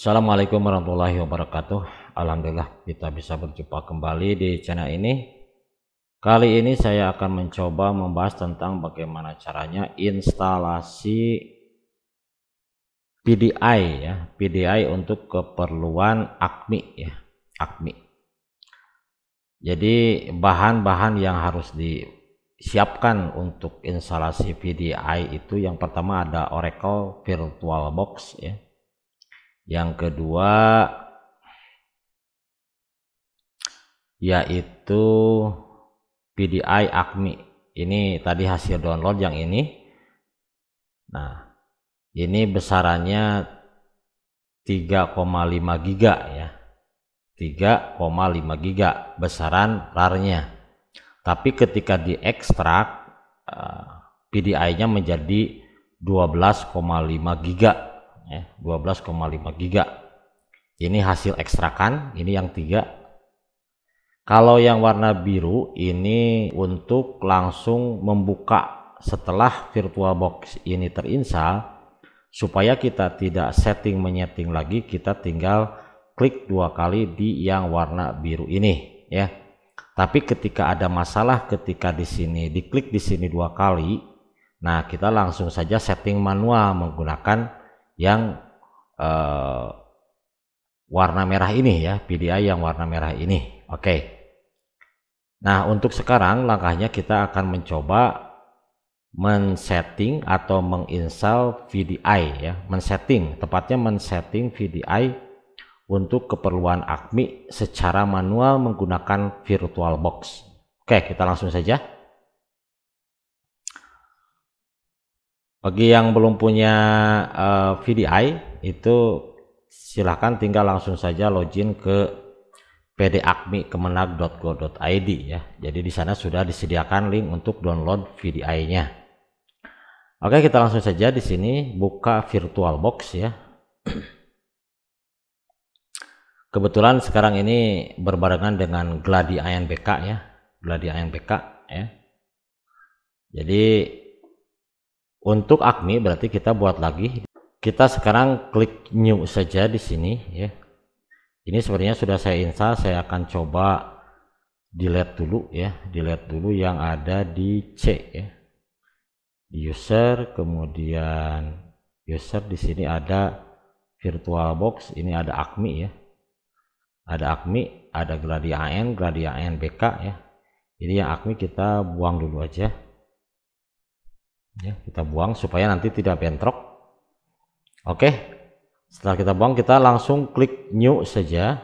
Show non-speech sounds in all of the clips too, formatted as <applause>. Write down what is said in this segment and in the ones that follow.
Assalamualaikum warahmatullahi wabarakatuh. Alhamdulillah kita bisa berjumpa kembali di channel ini. Kali ini saya akan mencoba membahas tentang bagaimana caranya instalasi PDI ya, PDI untuk keperluan akmi ya, akmi. Jadi bahan-bahan yang harus disiapkan untuk instalasi PDI itu yang pertama ada Oracle Virtual Box ya yang kedua yaitu PDI Akmi Ini tadi hasil download yang ini. Nah, ini besarannya 3,5 giga ya. 3,5 giga besaran RAR-nya. Tapi ketika diekstrak eh, PDI-nya menjadi 12,5 giga 12,5 ya, giga ini hasil ekstrakan ini yang tiga kalau yang warna biru ini untuk langsung membuka setelah Virtual Box ini terinstall, supaya kita tidak setting menyeting lagi kita tinggal klik dua kali di yang warna biru ini ya tapi ketika ada masalah ketika di sini diklik di sini dua kali nah kita langsung saja setting manual menggunakan yang uh, warna merah ini ya, PDI yang warna merah ini. Oke. Okay. Nah, untuk sekarang langkahnya kita akan mencoba men-setting atau menginstal VDI ya, men-setting, tepatnya men-setting VDI untuk keperluan akmi secara manual menggunakan Virtual Box. Oke, kita langsung saja. Bagi yang belum punya uh, eh, VDI itu silahkan tinggal langsung saja login ke pdakmi.kemenag.go.id ya. Jadi di sana sudah disediakan link untuk download VDI-nya. Oke, kita langsung saja di sini buka virtual box ya. Kebetulan sekarang ini berbarengan dengan Gladi ANBK ya, Gladi ANBK ya. Jadi untuk AKMI berarti kita buat lagi. Kita sekarang klik new saja di sini ya. Ini sebenarnya sudah saya install, saya akan coba delete dulu ya, delete dulu yang ada di C ya. Di user kemudian user di sini ada virtual box, ini ada AKMI ya. Ada AKMI, ada Gladia AN, Gladia AN BK ya. Ini yang AKMI kita buang dulu aja ya kita buang supaya nanti tidak bentrok oke setelah kita buang kita langsung klik new saja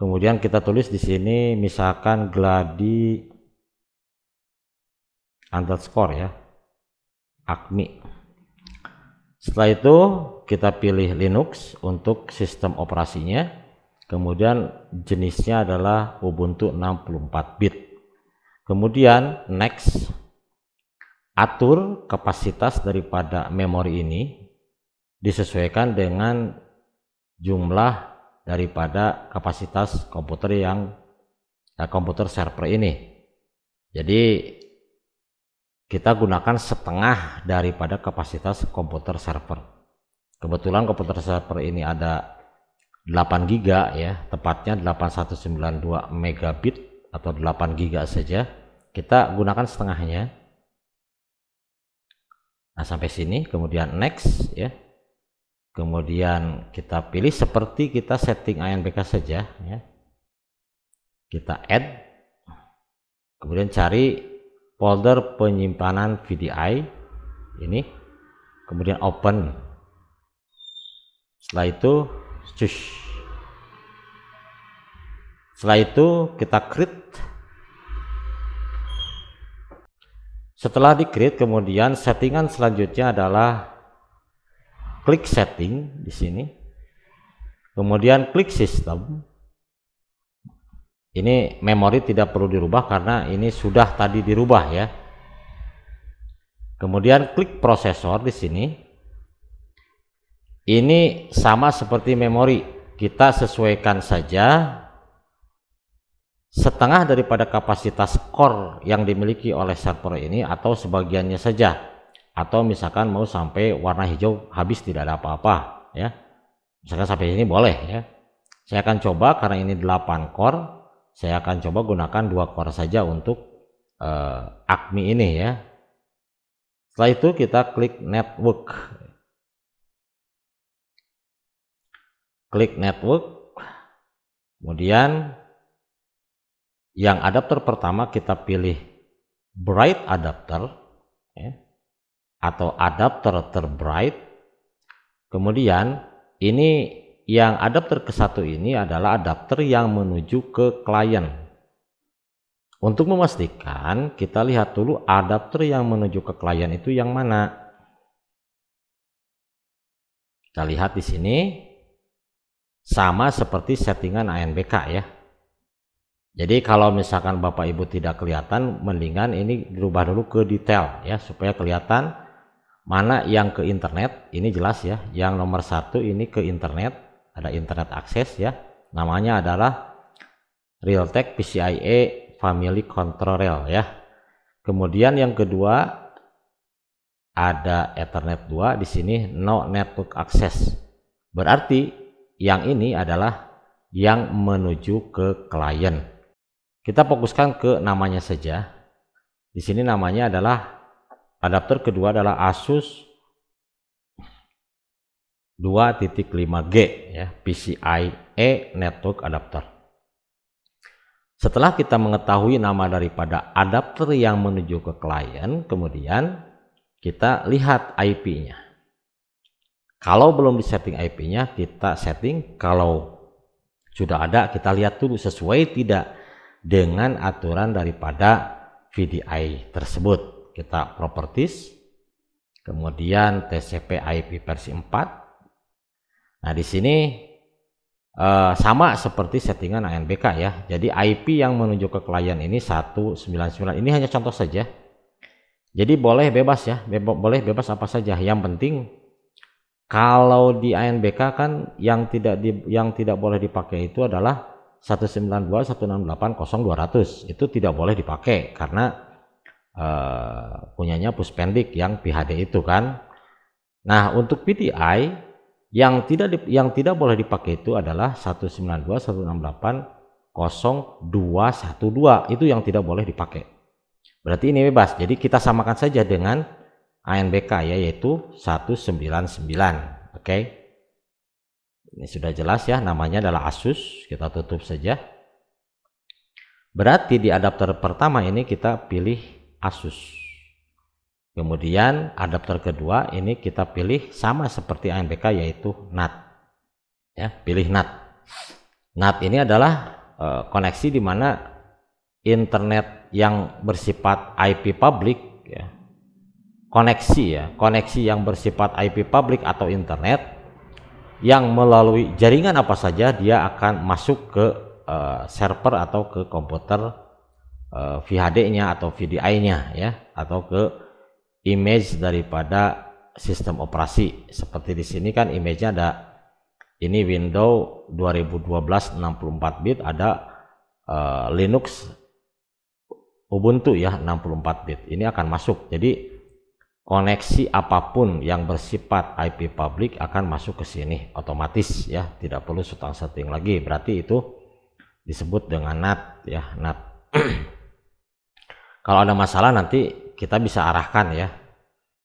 kemudian kita tulis di sini misalkan gladi underscore ya akmi setelah itu kita pilih Linux untuk sistem operasinya kemudian jenisnya adalah Ubuntu 64 bit kemudian next atur kapasitas daripada memori ini disesuaikan dengan jumlah daripada kapasitas komputer yang ya, komputer server ini. Jadi kita gunakan setengah daripada kapasitas komputer server. Kebetulan komputer server ini ada 8 giga ya, tepatnya 8192 megabit atau 8 giga saja. Kita gunakan setengahnya Nah, sampai sini kemudian next ya. Kemudian kita pilih seperti kita setting INBK saja ya. Kita add kemudian cari folder penyimpanan VDI ini kemudian open setelah itu cush. setelah itu kita create Setelah di create kemudian settingan selanjutnya adalah klik setting di sini. Kemudian klik sistem. Ini memori tidak perlu dirubah karena ini sudah tadi dirubah ya. Kemudian klik prosesor di sini. Ini sama seperti memori, kita sesuaikan saja setengah daripada kapasitas core yang dimiliki oleh server ini atau sebagiannya saja atau misalkan mau sampai warna hijau habis tidak ada apa-apa ya misalkan sampai ini boleh ya saya akan coba karena ini 8 core saya akan coba gunakan dua core saja untuk uh, ini ya setelah itu kita klik network klik network kemudian yang adapter pertama kita pilih bright adapter ya, atau adapter terbright kemudian ini yang adapter ke satu ini adalah adapter yang menuju ke klien untuk memastikan kita lihat dulu adapter yang menuju ke klien itu yang mana kita lihat di sini sama seperti settingan ANBK ya jadi kalau misalkan Bapak Ibu tidak kelihatan, mendingan ini dirubah dulu ke detail ya supaya kelihatan mana yang ke internet. Ini jelas ya, yang nomor satu ini ke internet, ada internet akses ya. Namanya adalah Realtek PCIe Family Control Rail ya. Kemudian yang kedua ada Ethernet 2 di sini no network access. Berarti yang ini adalah yang menuju ke klien. Kita fokuskan ke namanya saja. Di sini namanya adalah adaptor kedua adalah Asus 2.5G ya, PCIe network adapter. Setelah kita mengetahui nama daripada adapter yang menuju ke klien, kemudian kita lihat IP-nya. Kalau belum disetting IP-nya, kita setting. Kalau sudah ada, kita lihat dulu sesuai tidak dengan aturan daripada VDI tersebut. Kita properties, kemudian TCP IP versi 4. Nah, di sini eh, sama seperti settingan ANBK ya. Jadi IP yang menuju ke klien ini 199. Ini hanya contoh saja. Jadi boleh bebas ya, Be boleh bebas apa saja. Yang penting kalau di ANBK kan yang tidak di, yang tidak boleh dipakai itu adalah 192 168 0200 itu tidak boleh dipakai karena uh, punyanya Puspendik yang PHD itu kan. Nah, untuk PTI yang tidak di, yang tidak boleh dipakai itu adalah 192 168 0212 itu yang tidak boleh dipakai. Berarti ini bebas. Jadi kita samakan saja dengan ANBK ya yaitu 199. Oke. Okay? Ini sudah jelas ya, namanya adalah Asus. Kita tutup saja. Berarti di adapter pertama ini kita pilih Asus. Kemudian adapter kedua ini kita pilih sama seperti ANBK yaitu NAT. Ya, pilih NAT. NAT ini adalah e, koneksi di mana internet yang bersifat IP public ya. Koneksi ya, koneksi yang bersifat IP public atau internet yang melalui jaringan apa saja dia akan masuk ke uh, server atau ke komputer uh, eh, VHD-nya atau VDI-nya ya atau ke image daripada sistem operasi seperti di sini kan image-nya ada ini Windows 2012 64 bit ada uh, Linux Ubuntu ya 64 bit ini akan masuk jadi koneksi apapun yang bersifat IP public akan masuk ke sini otomatis ya tidak perlu setang setting lagi berarti itu disebut dengan NAT ya NAT <clears throat> kalau ada masalah nanti kita bisa arahkan ya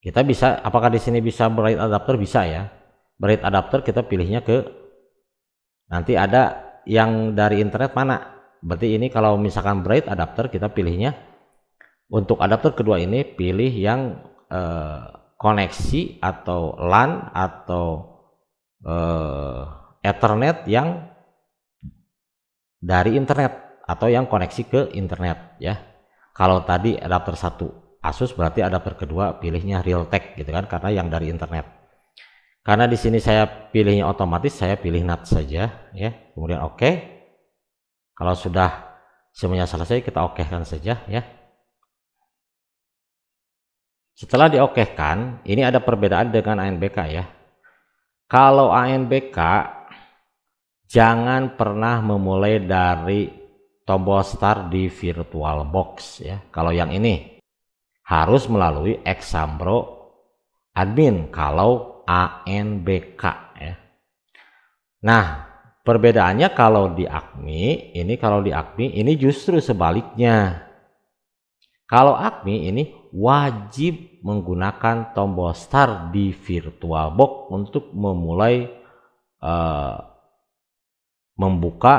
kita bisa apakah di sini bisa bright adapter bisa ya bright adapter kita pilihnya ke nanti ada yang dari internet mana berarti ini kalau misalkan bright adapter kita pilihnya untuk adapter kedua ini pilih yang Eh, koneksi atau LAN atau uh, Ethernet yang dari internet atau yang koneksi ke internet ya. Kalau tadi adapter satu Asus berarti adapter kedua pilihnya Realtek gitu kan karena yang dari internet. Karena di sini saya pilihnya otomatis saya pilih NAT saja ya. Kemudian oke. Okay. Kalau sudah semuanya selesai kita oke kan saja ya. Setelah diokehkan, ini ada perbedaan dengan ANBK ya. Kalau ANBK, jangan pernah memulai dari tombol start di virtual box ya. Kalau yang ini harus melalui Exambro admin kalau ANBK ya. Nah, perbedaannya kalau di AKMI ini kalau di AKMI ini justru sebaliknya. Kalau AKMI ini wajib menggunakan tombol start di Virtual Box untuk memulai uh, membuka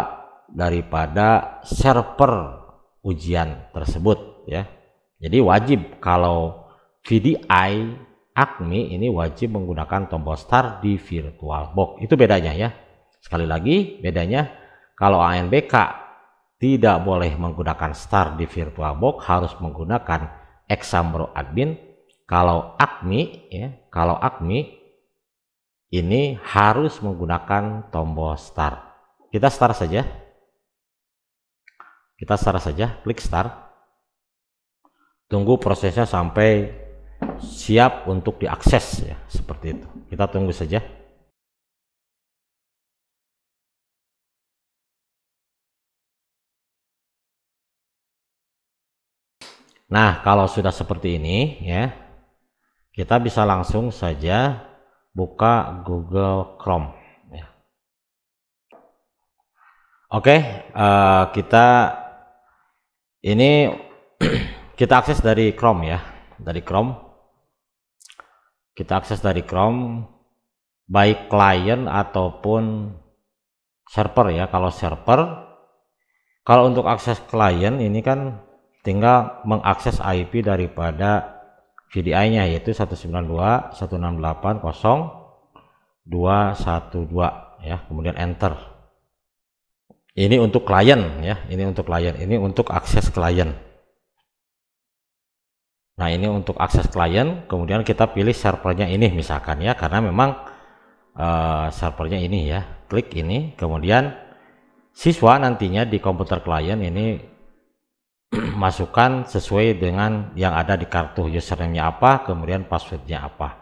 daripada server ujian tersebut ya. Jadi wajib kalau VDI Akmi ini wajib menggunakan tombol start di Virtual Box Itu bedanya ya. Sekali lagi bedanya kalau ANBK tidak boleh menggunakan start di Virtual Box harus menggunakan eksamro admin kalau akmi ya kalau akmi ini harus menggunakan tombol start kita start saja kita start saja klik start tunggu prosesnya sampai siap untuk diakses ya seperti itu kita tunggu saja Nah, kalau sudah seperti ini ya, kita bisa langsung saja buka Google Chrome. Ya. Oke, uh, kita ini <clears throat> kita akses dari Chrome ya, dari Chrome. Kita akses dari Chrome baik client ataupun server ya. Kalau server, kalau untuk akses client ini kan tinggal mengakses IP daripada VDI-nya yaitu 192.168.0.212 ya, kemudian enter. Ini untuk klien ya, ini untuk klien, ini untuk akses klien. Nah, ini untuk akses klien, kemudian kita pilih servernya ini misalkan ya, karena memang uh, servernya ini ya. Klik ini, kemudian siswa nantinya di komputer klien ini <clears throat> masukkan sesuai dengan yang ada di kartu username-nya apa, kemudian passwordnya apa.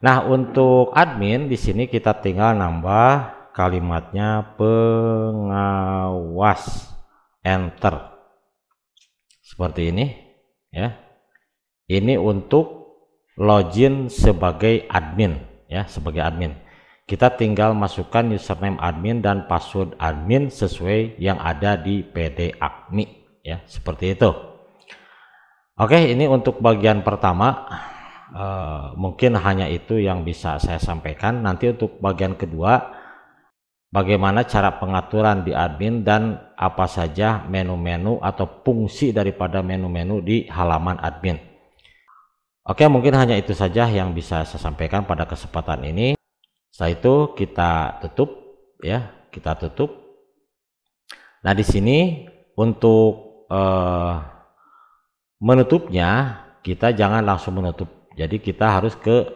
Nah, untuk admin di sini kita tinggal nambah kalimatnya pengawas enter. Seperti ini ya. Ini untuk login sebagai admin ya, sebagai admin. Kita tinggal masukkan username admin dan password admin sesuai yang ada di PD Akmi ya seperti itu oke ini untuk bagian pertama e, mungkin hanya itu yang bisa saya sampaikan nanti untuk bagian kedua bagaimana cara pengaturan di admin dan apa saja menu-menu atau fungsi daripada menu-menu di halaman admin oke mungkin hanya itu saja yang bisa saya sampaikan pada kesempatan ini setelah itu kita tutup ya kita tutup Nah, di sini untuk uh, menutupnya kita jangan langsung menutup. Jadi kita harus ke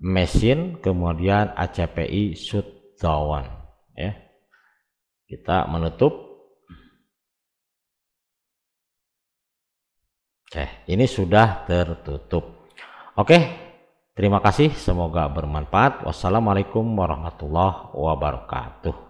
mesin kemudian ACPI shutdown ya. Kita menutup Oke, ini sudah tertutup. Oke, terima kasih. Semoga bermanfaat. Wassalamualaikum warahmatullahi wabarakatuh.